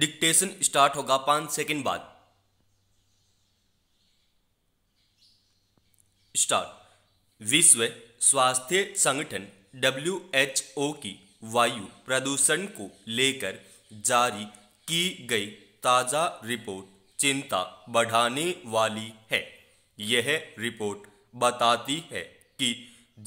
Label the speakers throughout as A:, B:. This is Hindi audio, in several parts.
A: डिक्टेशन स्टार्ट होगा पाँच सेकेंड बाद स्टार्ट विश्व स्वास्थ्य संगठन डब्ल्यू एच ओ की वायु प्रदूषण को लेकर जारी की गई ताज़ा रिपोर्ट चिंता बढ़ाने वाली है यह रिपोर्ट बताती है कि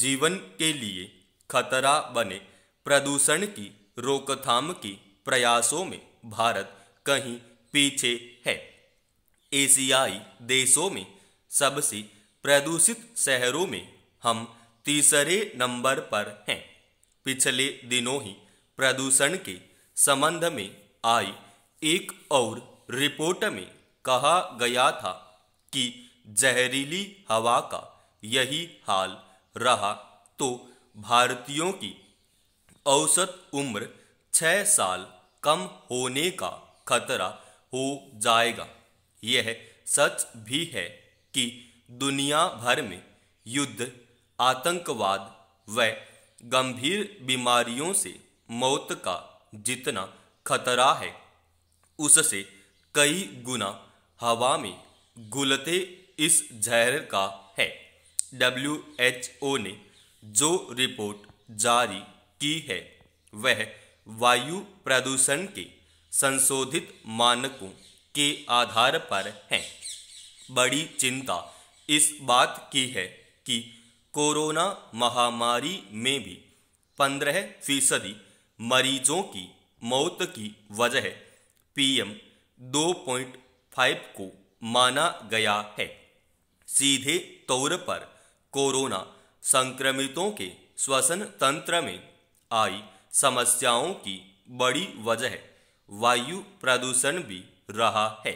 A: जीवन के लिए खतरा बने प्रदूषण की रोकथाम के प्रयासों में भारत कहीं पीछे है एशियाई देशों में सबसे प्रदूषित शहरों में हम तीसरे नंबर पर हैं पिछले दिनों ही प्रदूषण के संबंध में आई एक और रिपोर्ट में कहा गया था कि जहरीली हवा का यही हाल रहा तो भारतीयों की औसत उम्र छः साल कम होने का खतरा हो जाएगा यह सच भी है कि दुनिया भर में युद्ध आतंकवाद व गंभीर बीमारियों से मौत का जितना खतरा है उससे कई गुना हवा में घुलते इस जहर का है डब्ल्यू एच ओ ने जो रिपोर्ट जारी की है वह वायु प्रदूषण के संशोधित मानकों के आधार पर हैं बड़ी चिंता इस बात की है कि कोरोना महामारी में भी पंद्रह फीसदी मरीजों की मौत की वजह पीएम 2.5 को माना गया है सीधे तौर पर कोरोना संक्रमितों के श्वसन तंत्र में आई समस्याओं की बड़ी वजह वायु प्रदूषण भी रहा है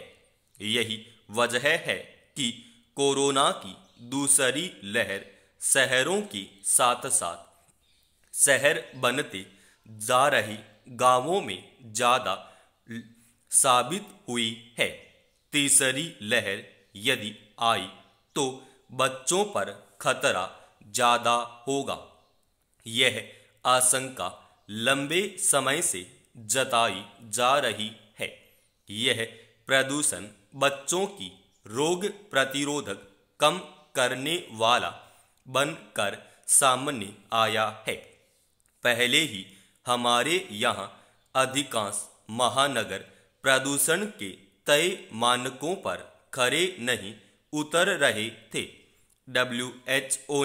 A: यही वजह है कि कोरोना की दूसरी लहर शहरों के साथ साथ शहर बनते जा रही गांवों में ज़्यादा साबित हुई है तीसरी लहर यदि आई तो बच्चों पर खतरा ज़्यादा होगा यह आशंका लंबे समय से जताई जा रही है यह प्रदूषण बच्चों की रोग प्रतिरोधक कम करने वाला बनकर सामने आया है पहले ही हमारे यहाँ अधिकांश महानगर प्रदूषण के तय मानकों पर खरे नहीं उतर रहे थे डब्ल्यू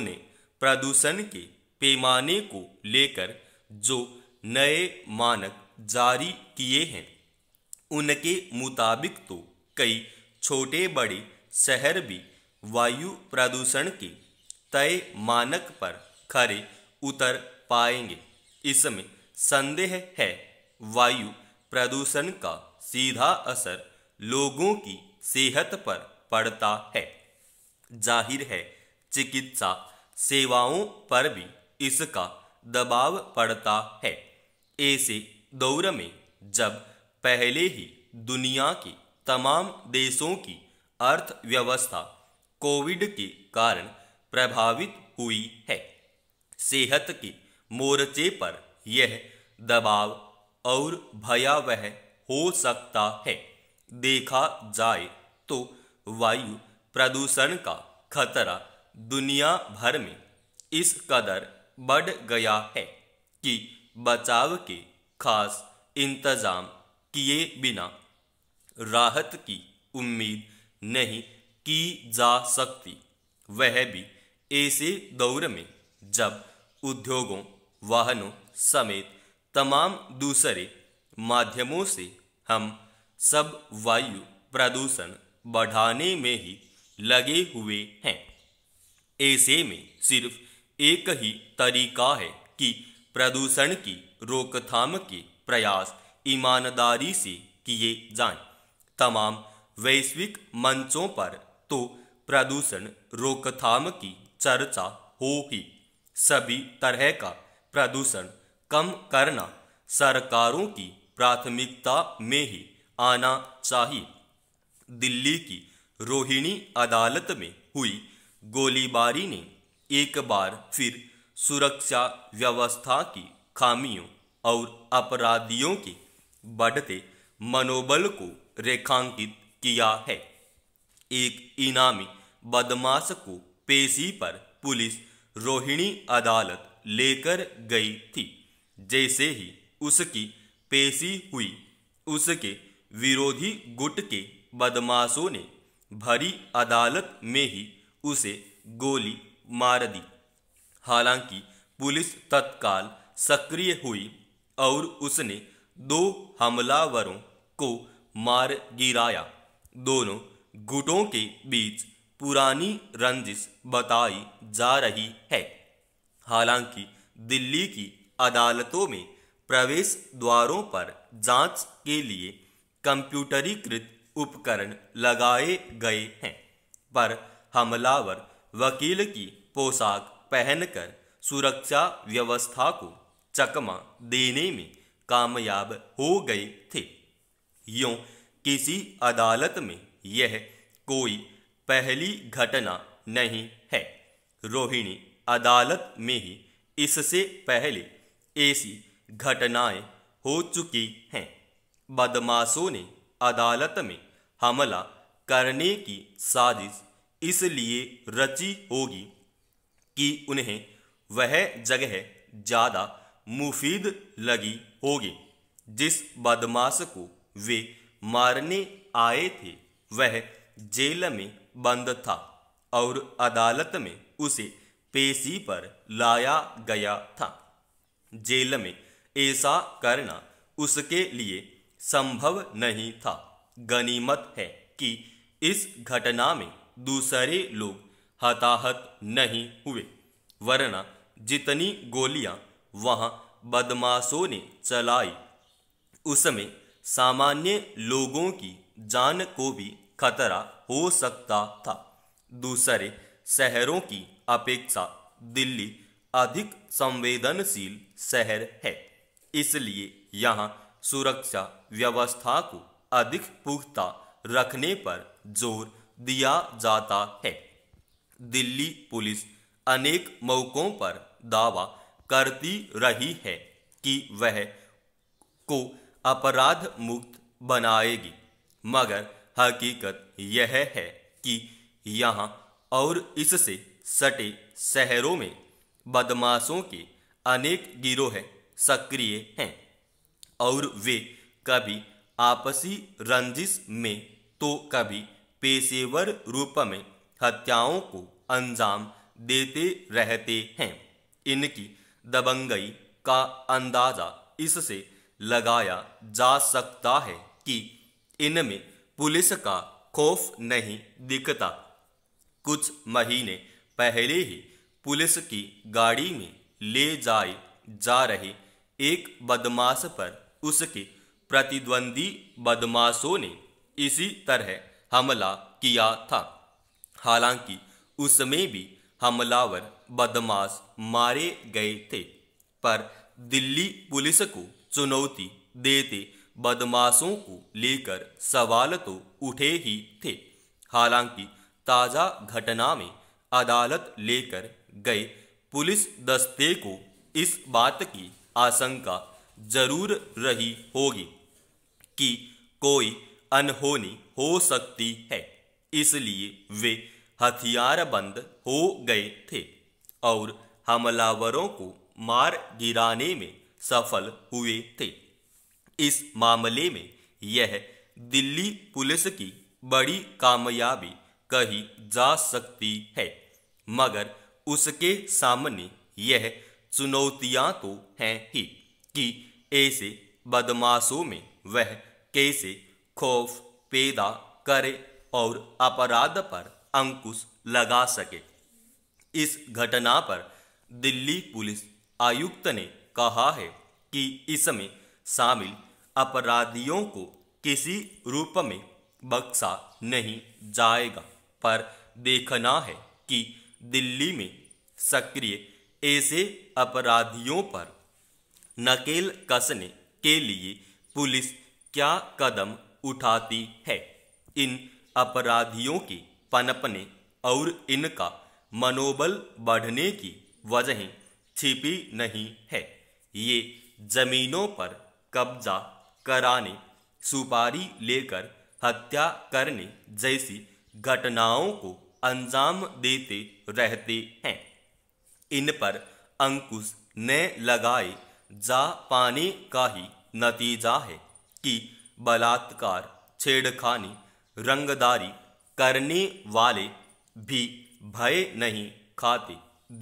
A: ने प्रदूषण के पैमाने को लेकर जो नए मानक जारी किए हैं उनके मुताबिक तो कई छोटे बड़े शहर भी वायु प्रदूषण के तय मानक पर खरे उतर पाएंगे इसमें संदेह है वायु प्रदूषण का सीधा असर लोगों की सेहत पर पड़ता है जाहिर है चिकित्सा सेवाओं पर भी इसका दबाव पड़ता है ऐसे दौर में जब पहले ही दुनिया के तमाम देशों की अर्थव्यवस्था कोविड के कारण प्रभावित हुई है सेहत के मोर्चे पर यह दबाव और भयावह हो सकता है देखा जाए तो वायु प्रदूषण का खतरा दुनिया भर में इस कदर बढ़ गया है कि बचाव के खास इंतजाम किए बिना राहत की उम्मीद नहीं की जा सकती वह भी ऐसे दौर में जब उद्योगों वाहनों समेत तमाम दूसरे माध्यमों से हम सब वायु प्रदूषण बढ़ाने में ही लगे हुए हैं ऐसे में सिर्फ एक ही तरीका है कि प्रदूषण की रोकथाम के प्रयास ईमानदारी से किए जाएं। तमाम वैश्विक मंचों पर तो प्रदूषण रोकथाम की चर्चा हो ही सभी तरह का प्रदूषण कम करना सरकारों की प्राथमिकता में ही आना चाहिए दिल्ली की रोहिणी अदालत में हुई गोलीबारी ने एक बार फिर सुरक्षा व्यवस्था की खामियों और अपराधियों के बढ़ते मनोबल को रेखांकित किया है एक इनामी बदमाश को पेशी पर पुलिस रोहिणी अदालत लेकर गई थी जैसे ही उसकी पेशी हुई उसके विरोधी गुट के बदमाशों ने भरी अदालत में ही उसे गोली मार दी हालांकि पुलिस तत्काल सक्रिय हुई और उसने दो हमलावरों को मार गिराया दोनों गुटों के बीच पुरानी रंजिश बताई जा रही है हालांकि दिल्ली की अदालतों में प्रवेश द्वारों पर जांच के लिए कंप्यूटरीकृत उपकरण लगाए गए हैं पर हमलावर वकील की पोशाक पहनकर सुरक्षा व्यवस्था को चकमा देने में कामयाब हो गए थे यों किसी अदालत में यह कोई पहली घटना नहीं है रोहिणी अदालत में ही इससे पहले ऐसी घटनाएं हो चुकी हैं बदमाशों ने अदालत में हमला करने की साजिश इसलिए रची होगी कि उन्हें वह जगह ज़्यादा मुफीद लगी होगी जिस बदमाश को वे मारने आए थे वह जेल में बंद था और अदालत में उसे पेशी पर लाया गया था जेल में ऐसा करना उसके लिए संभव नहीं था गनीमत है कि इस घटना में दूसरे लोग हताहत नहीं हुए वरना जितनी गोलियां वहां बदमाशों ने चलाई उसमें सामान्य लोगों की जान को भी खतरा हो सकता था दूसरे शहरों की अपेक्षा दिल्ली अधिक संवेदनशील शहर है इसलिए यहाँ सुरक्षा व्यवस्था को अधिक पुख्ता रखने पर जोर दिया जाता है दिल्ली पुलिस अनेक मौकों पर दावा करती रही है कि वह को अपराध मुक्त बनाएगी मगर हकीकत यह है कि यहाँ और इससे सटे शहरों में बदमाशों के अनेक गिरोह सक्रिय हैं और वे कभी आपसी रंजिश में तो कभी पेशेवर रूप में हत्याओं को अंजाम देते रहते हैं इनकी दबंगई का अंदाज़ा इससे लगाया जा सकता है कि इनमें पुलिस का खौफ नहीं दिखता कुछ महीने पहले ही पुलिस की गाड़ी में ले जाए जा रहे एक बदमाश पर उसके प्रतिद्वंदी बदमाशों ने इसी तरह हमला किया था हालांकि उसमें भी हमलावर बदमाश मारे गए थे पर दिल्ली पुलिस को चुनौती देते बदमाशों को लेकर सवाल तो उठे ही थे हालांकि ताज़ा घटना में अदालत लेकर गए पुलिस दस्ते को इस बात की आशंका जरूर रही होगी कि कोई अनहोनी हो सकती है इसलिए वे हथियारबंद हो गए थे और हमलावरों को मार गिराने में सफल हुए थे इस मामले में यह दिल्ली पुलिस की बड़ी कामयाबी कही जा सकती है मगर उसके सामने यह चुनौतियां तो हैं ही कि ऐसे बदमाशों में वह कैसे खौफ पैदा करे और अपराध पर अंकुश लगा सके इस घटना पर दिल्ली पुलिस आयुक्त ने कहा है कि इसमें शामिल अपराधियों को किसी रूप में बख्शा नहीं जाएगा पर देखना है कि दिल्ली में सक्रिय ऐसे अपराधियों पर नकेल कसने के लिए पुलिस क्या कदम उठाती है इन अपराधियों की पनपने और इनका मनोबल बढ़ने की वजह छिपी नहीं है ये जमीनों पर कब्जा कराने सुपारी लेकर हत्या करने जैसी घटनाओं को अंजाम देते रहते हैं इन पर अंकुश न लगाए जा पाने का ही नतीजा है कि बलात्कार छेड़खानी रंगदारी करने वाले भी भय नहीं खाते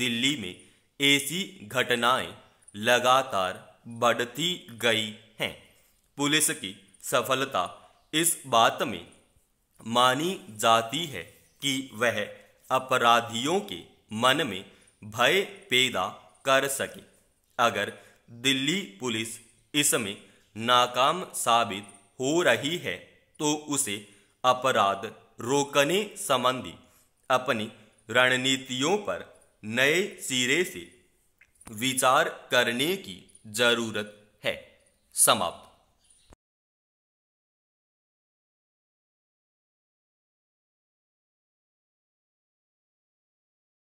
A: दिल्ली में ऐसी घटनाएं लगातार बढ़ती गई हैं पुलिस की सफलता इस बात में मानी जाती है कि वह अपराधियों के मन में भय पैदा कर सके अगर दिल्ली पुलिस इसमें नाकाम साबित हो रही है तो उसे अपराध रोकने संबंधी अपनी रणनीतियों पर नए सिरे से विचार करने की जरूरत है समाप्त